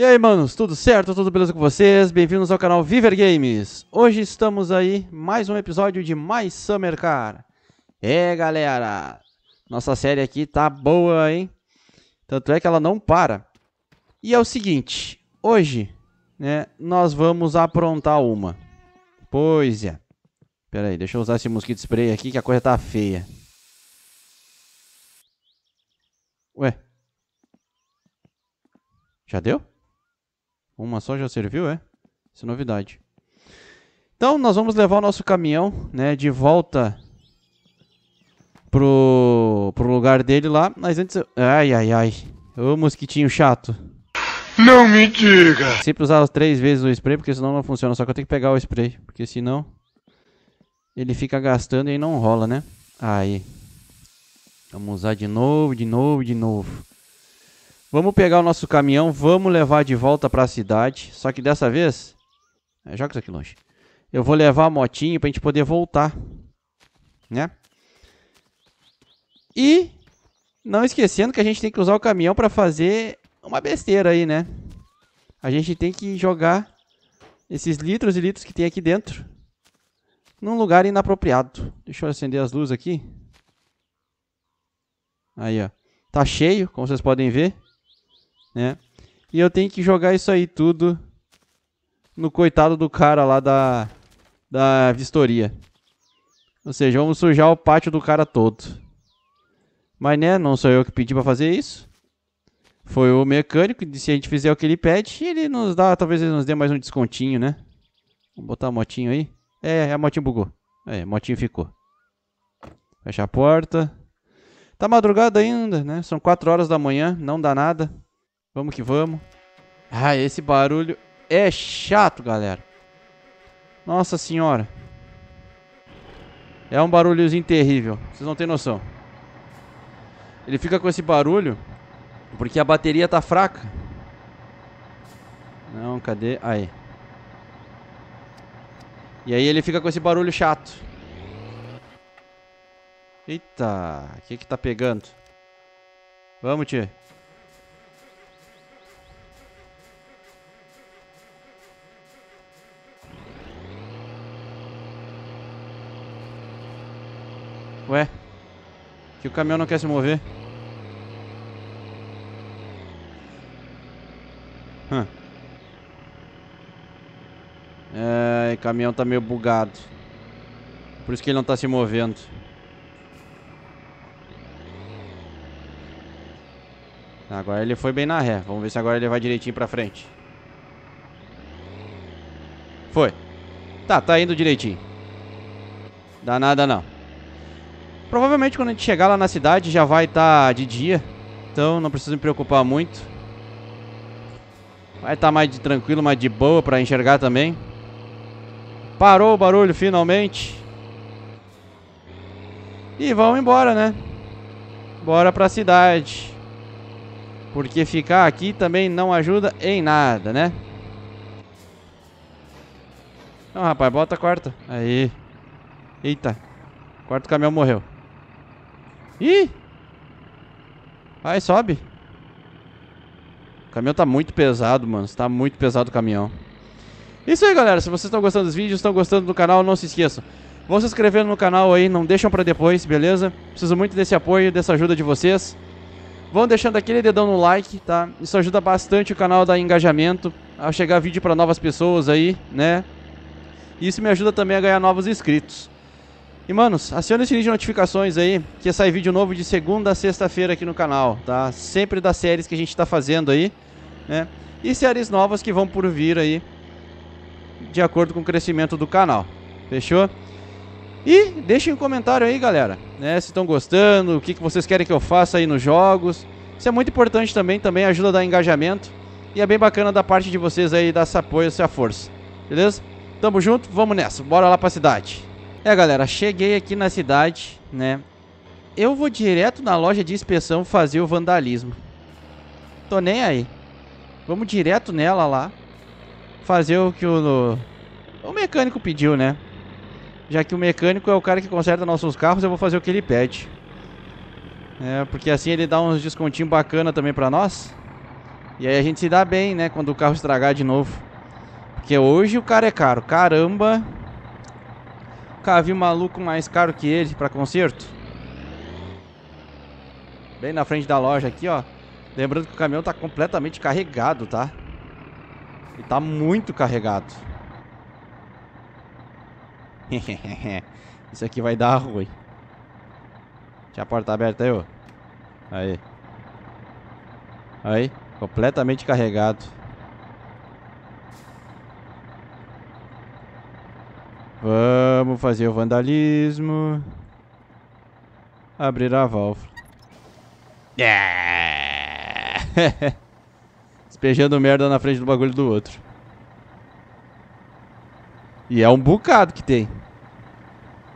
E aí, manos, tudo certo? Tudo beleza com vocês? Bem-vindos ao canal Viver Games. Hoje estamos aí, mais um episódio de mais Summer Car. É, galera, nossa série aqui tá boa, hein? Tanto é que ela não para. E é o seguinte, hoje, né, nós vamos aprontar uma. Pois é. Pera aí, deixa eu usar esse mosquito spray aqui que a coisa tá feia. Ué? Já deu? Uma só já serviu, é? Isso é novidade. Então, nós vamos levar o nosso caminhão, né, de volta pro, pro lugar dele lá. Mas antes... Ai, ai, ai. Ô, mosquitinho chato. Não me diga! Sempre usar três vezes o spray, porque senão não funciona. Só que eu tenho que pegar o spray, porque senão ele fica gastando e não rola, né? Aí. Vamos usar de novo, de novo, de novo. Vamos pegar o nosso caminhão, vamos levar de volta para a cidade. Só que dessa vez... É, joga isso aqui longe. Eu vou levar a motinha pra gente poder voltar. Né? E não esquecendo que a gente tem que usar o caminhão para fazer uma besteira aí, né? A gente tem que jogar esses litros e litros que tem aqui dentro num lugar inapropriado. Deixa eu acender as luzes aqui. Aí, ó. Tá cheio, como vocês podem ver né? E eu tenho que jogar isso aí tudo no coitado do cara lá da, da vistoria. Ou seja, vamos sujar o pátio do cara todo. Mas né, não sou eu que pedi para fazer isso. Foi o mecânico, e se a gente fizer o que ele pede, ele nos dá, talvez ele nos dê mais um descontinho, né? Vamos botar a motinho aí. É, é, a motinha bugou. É, a motinha ficou. Fecha a porta. Tá madrugada ainda, né? São 4 horas da manhã, não dá nada. Vamos que vamos. Ah, esse barulho é chato, galera. Nossa senhora. É um barulhozinho terrível. Vocês não têm noção. Ele fica com esse barulho porque a bateria tá fraca. Não, cadê? Aí. E aí ele fica com esse barulho chato. Eita, o que que tá pegando? Vamos, tia. Ué? Que o caminhão não quer se mover. Hum. É, o caminhão tá meio bugado. Por isso que ele não tá se movendo. Agora ele foi bem na ré. Vamos ver se agora ele vai direitinho pra frente. Foi. Tá, tá indo direitinho. Dá nada não. Provavelmente quando a gente chegar lá na cidade já vai estar tá de dia. Então não preciso me preocupar muito. Vai estar tá mais de tranquilo, mais de boa para enxergar também. Parou o barulho finalmente. E vamos embora, né? Bora pra cidade. Porque ficar aqui também não ajuda em nada, né? Não, rapaz, bota a quarta. Aí. Eita. Quarto caminhão morreu. Ih! Vai, sobe. O caminhão tá muito pesado, mano. Tá muito pesado o caminhão. Isso aí, galera. Se vocês estão gostando dos vídeos, estão gostando do canal, não se esqueçam. Vão se inscrevendo no canal aí, não deixam pra depois, beleza? Preciso muito desse apoio, dessa ajuda de vocês. Vão deixando aquele dedão no like, tá? Isso ajuda bastante o canal a dar engajamento, a chegar vídeo pra novas pessoas aí, né? Isso me ajuda também a ganhar novos inscritos. E, manos, acione o sininho de notificações aí, que sai vídeo novo de segunda a sexta-feira aqui no canal, tá? Sempre das séries que a gente tá fazendo aí, né? E séries novas que vão por vir aí, de acordo com o crescimento do canal. Fechou? E deixem um comentário aí, galera, né? Se estão gostando, o que, que vocês querem que eu faça aí nos jogos. Isso é muito importante também, também ajuda a dar engajamento. E é bem bacana da parte de vocês aí, dar esse apoio, essa força. Beleza? Tamo junto, vamos nessa, bora lá pra cidade. É, galera, cheguei aqui na cidade, né? Eu vou direto na loja de inspeção fazer o vandalismo. Tô nem aí. Vamos direto nela lá. Fazer o que o, o mecânico pediu, né? Já que o mecânico é o cara que conserta nossos carros, eu vou fazer o que ele pede. É, porque assim ele dá uns descontinho bacana também pra nós. E aí a gente se dá bem, né? Quando o carro estragar de novo. Porque hoje o cara é caro. Caramba! Nunca vi maluco mais caro que ele para conserto. Bem na frente da loja aqui, ó. Lembrando que o caminhão tá completamente carregado, tá? E tá muito carregado. Isso aqui vai dar ruim. Deixa a porta aberta aí, ó. Aí. Aí. Completamente carregado. Vamos fazer o vandalismo. Abrir a válvula. Yeah! É. Despejando merda na frente do bagulho do outro. E é um bocado que tem.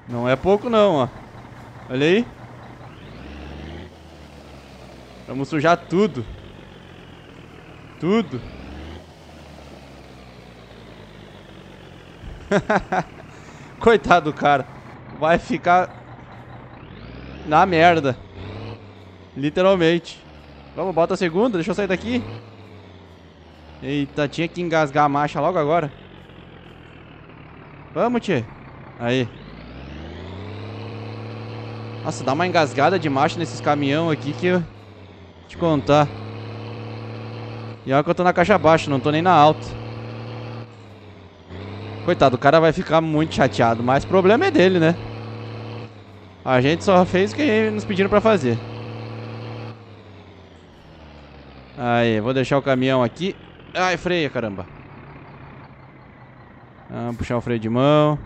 Não é pouco não, ó. Olha aí. Vamos sujar tudo. Tudo. Hahaha. Coitado do cara. Vai ficar na merda. Literalmente. Vamos, bota a segunda. Deixa eu sair daqui. Eita, tinha que engasgar a marcha logo agora. Vamos, tchê. Aí. Nossa, dá uma engasgada de marcha nesses caminhão aqui que eu... Te contar. E olha que eu tô na caixa baixa, não tô nem na alta. Coitado, o cara vai ficar muito chateado, mas o problema é dele, né? A gente só fez o que nos pediram pra fazer. Aí, vou deixar o caminhão aqui. Ai, freia, caramba. Vamos puxar o freio de mão.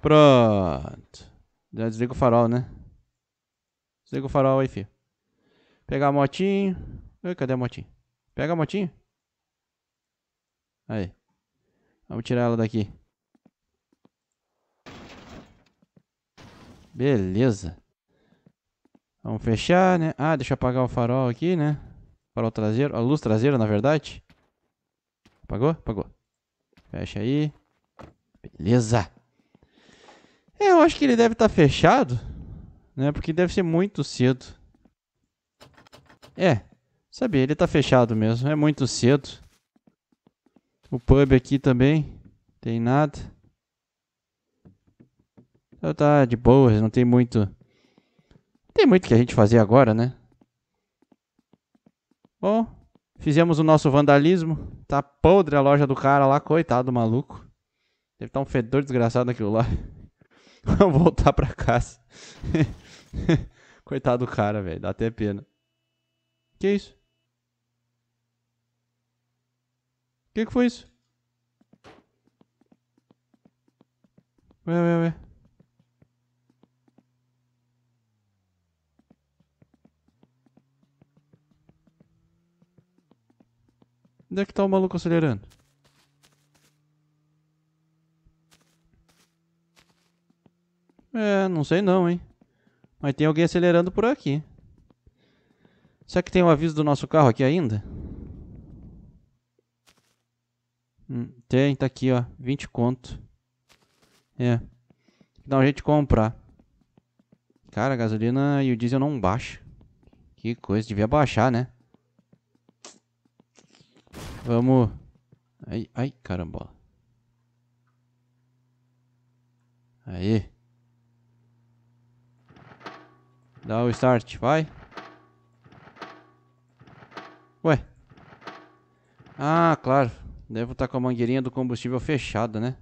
Pronto. Já desliga o farol, né? Desliga o farol aí, filho. Pegar a motinho. Ui, cadê a motinho? Pega a motinho. Aí. Vamos tirar ela daqui. Beleza. Vamos fechar, né? Ah, deixa eu apagar o farol aqui, né? Farol traseiro, a luz traseira, na verdade. Apagou? Apagou. Fecha aí. Beleza. É, eu acho que ele deve estar tá fechado, né? Porque deve ser muito cedo. É, sabia, ele está fechado mesmo. É muito cedo. O pub aqui também. Tem nada. Então tá de boas, não tem muito. Não tem muito que a gente fazer agora, né? Bom, fizemos o nosso vandalismo. Tá podre a loja do cara lá, coitado do maluco. Deve estar tá um fedor desgraçado aquilo lá. Vamos voltar pra casa. coitado do cara, velho. Dá até pena. Que isso? que que foi isso? Ué, ué, ué. Onde é que tá o maluco acelerando? É, não sei não, hein. Mas tem alguém acelerando por aqui. Será que tem um aviso do nosso carro aqui ainda? Hum, tem, tá aqui, ó. 20 conto. É. Dá um jeito de comprar. Cara, a gasolina e o diesel não baixa. Que coisa, devia baixar, né? Vamos. Ai, ai, caramba. Aí. Dá o start, vai. Ué. Ah, claro. Devo estar tá com a mangueirinha do combustível fechada, né?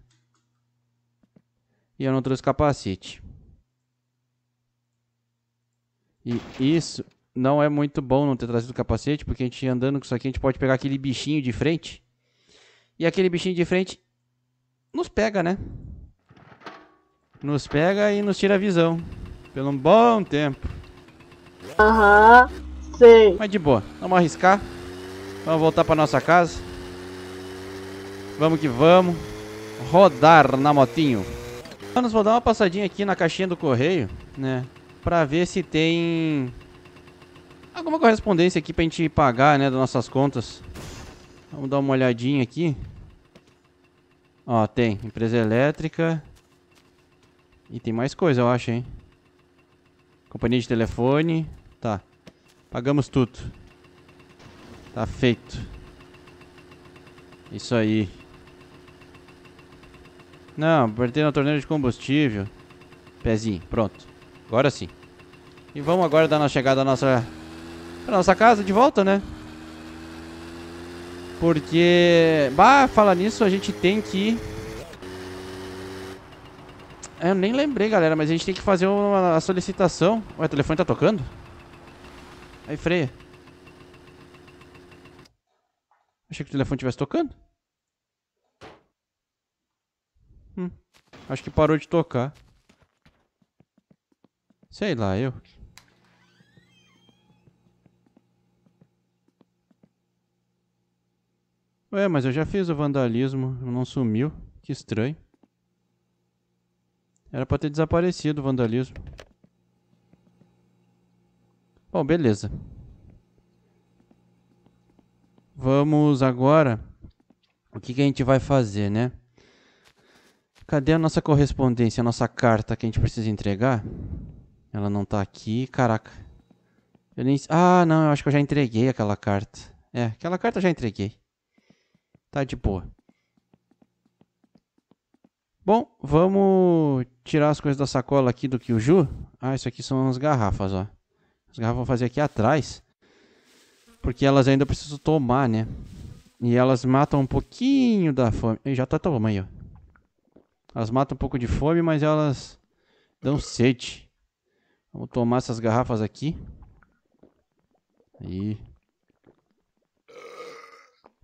E eu não trouxe capacete. E isso não é muito bom não ter trazido capacete, porque a gente andando com isso aqui, a gente pode pegar aquele bichinho de frente. E aquele bichinho de frente nos pega, né? Nos pega e nos tira a visão. Pelo um bom tempo. Aham, uhum, sei. Mas de boa, vamos arriscar. Vamos voltar para nossa casa. Vamos que vamos. Rodar na motinho. Manos, vou dar uma passadinha aqui na caixinha do correio, né? Pra ver se tem alguma correspondência aqui pra gente pagar, né? Das nossas contas. Vamos dar uma olhadinha aqui. Ó, tem. Empresa elétrica. E tem mais coisa, eu acho, hein? Companhia de telefone. Tá. Pagamos tudo. Tá feito. Isso aí. Não, apertei na torneira de combustível. Pezinho, pronto. Agora sim. E vamos agora dar uma chegada à nossa... Pra nossa casa de volta, né? Porque... Bah, falar nisso, a gente tem que... É, eu nem lembrei, galera, mas a gente tem que fazer uma a solicitação. Ué, o telefone tá tocando? Aí, freia. Achei que o telefone estivesse tocando. Hum, acho que parou de tocar. Sei lá, eu. Ué, mas eu já fiz o vandalismo, não sumiu. Que estranho. Era pra ter desaparecido o vandalismo. Bom, beleza. Vamos agora... O que, que a gente vai fazer, né? Cadê a nossa correspondência, a nossa carta que a gente precisa entregar? Ela não tá aqui, caraca. Eu nem... Ah, não, eu acho que eu já entreguei aquela carta. É, aquela carta eu já entreguei. Tá de boa. Bom, vamos tirar as coisas da sacola aqui do Kyuju. Ah, isso aqui são as garrafas, ó. As garrafas vão fazer aqui atrás. Porque elas ainda preciso tomar, né? E elas matam um pouquinho da fome. já tá tomando aí, ó. Elas matam um pouco de fome, mas elas dão sede. Vamos tomar essas garrafas aqui. Aí.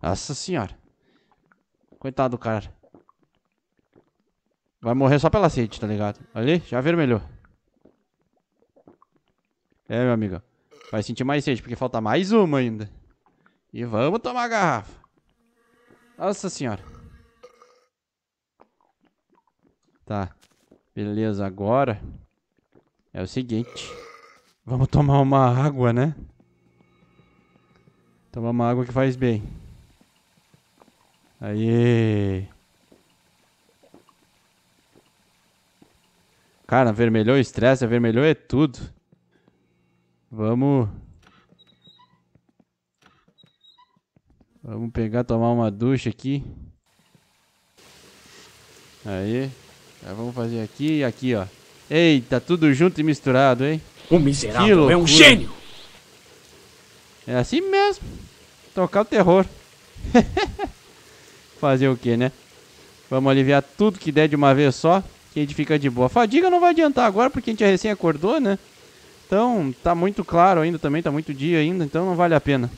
Nossa senhora. Coitado do cara. Vai morrer só pela sede, tá ligado? Ali, já vermelhou. É, meu amigo. Vai sentir mais sede, porque falta mais uma ainda. E vamos tomar a garrafa. Nossa senhora. Tá. Beleza, agora é o seguinte. Vamos tomar uma água, né? Tomar uma água que faz bem. Aí. Cara, vermelhou estresse, vermelhou é tudo. Vamos. Vamos pegar, tomar uma ducha aqui. Aí vamos fazer aqui e aqui, ó. Eita, tudo junto e misturado, hein? O miserável é um gênio! É assim mesmo. Tocar o terror. fazer o que, né? Vamos aliviar tudo que der de uma vez só, que a gente fica de boa. Fadiga não vai adiantar agora, porque a gente é recém acordou, né? Então, tá muito claro ainda também, tá muito dia ainda, então não vale a pena.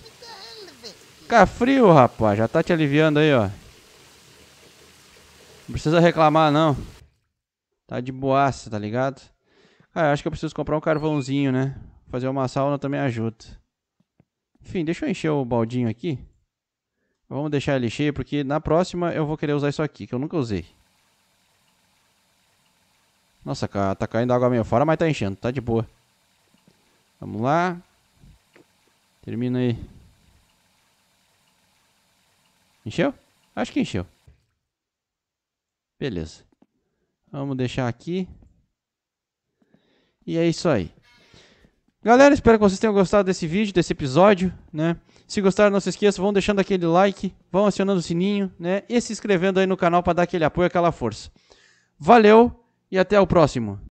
Fica frio, rapaz, já tá te aliviando aí, ó. Não precisa reclamar, não. Tá de boaça, tá ligado? Cara, acho que eu preciso comprar um carvãozinho, né? Fazer uma sauna também ajuda. Enfim, deixa eu encher o baldinho aqui. Vamos deixar ele cheio, porque na próxima eu vou querer usar isso aqui, que eu nunca usei. Nossa, cara, tá caindo água meio fora, mas tá enchendo, tá de boa. Vamos lá. Termina aí. Encheu? Acho que encheu. Beleza. Vamos deixar aqui. E é isso aí. Galera, espero que vocês tenham gostado desse vídeo, desse episódio, né? Se gostaram, não se esqueçam, vão deixando aquele like, vão acionando o sininho, né? E se inscrevendo aí no canal para dar aquele apoio, aquela força. Valeu e até o próximo.